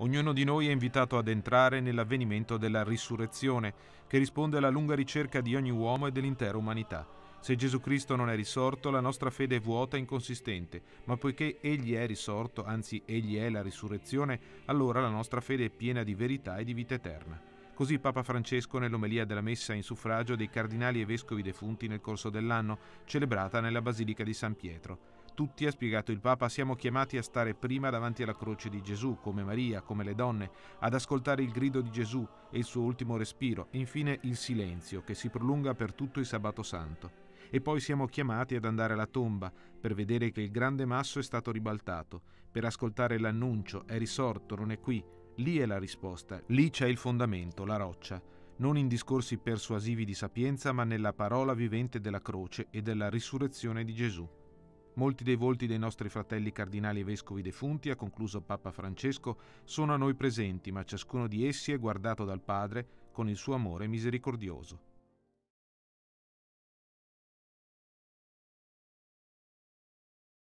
Ognuno di noi è invitato ad entrare nell'avvenimento della risurrezione, che risponde alla lunga ricerca di ogni uomo e dell'intera umanità. Se Gesù Cristo non è risorto, la nostra fede è vuota e inconsistente, ma poiché Egli è risorto, anzi Egli è la risurrezione, allora la nostra fede è piena di verità e di vita eterna. Così Papa Francesco nell'omelia della messa in suffragio dei cardinali e vescovi defunti nel corso dell'anno, celebrata nella Basilica di San Pietro tutti, ha spiegato il Papa, siamo chiamati a stare prima davanti alla croce di Gesù, come Maria, come le donne, ad ascoltare il grido di Gesù e il suo ultimo respiro, e infine il silenzio che si prolunga per tutto il sabato santo. E poi siamo chiamati ad andare alla tomba per vedere che il grande masso è stato ribaltato, per ascoltare l'annuncio, è risorto, non è qui. Lì è la risposta, lì c'è il fondamento, la roccia non in discorsi persuasivi di sapienza, ma nella parola vivente della croce e della risurrezione di Gesù. Molti dei volti dei nostri fratelli cardinali e vescovi defunti, ha concluso Papa Francesco, sono a noi presenti, ma ciascuno di essi è guardato dal Padre con il suo amore misericordioso.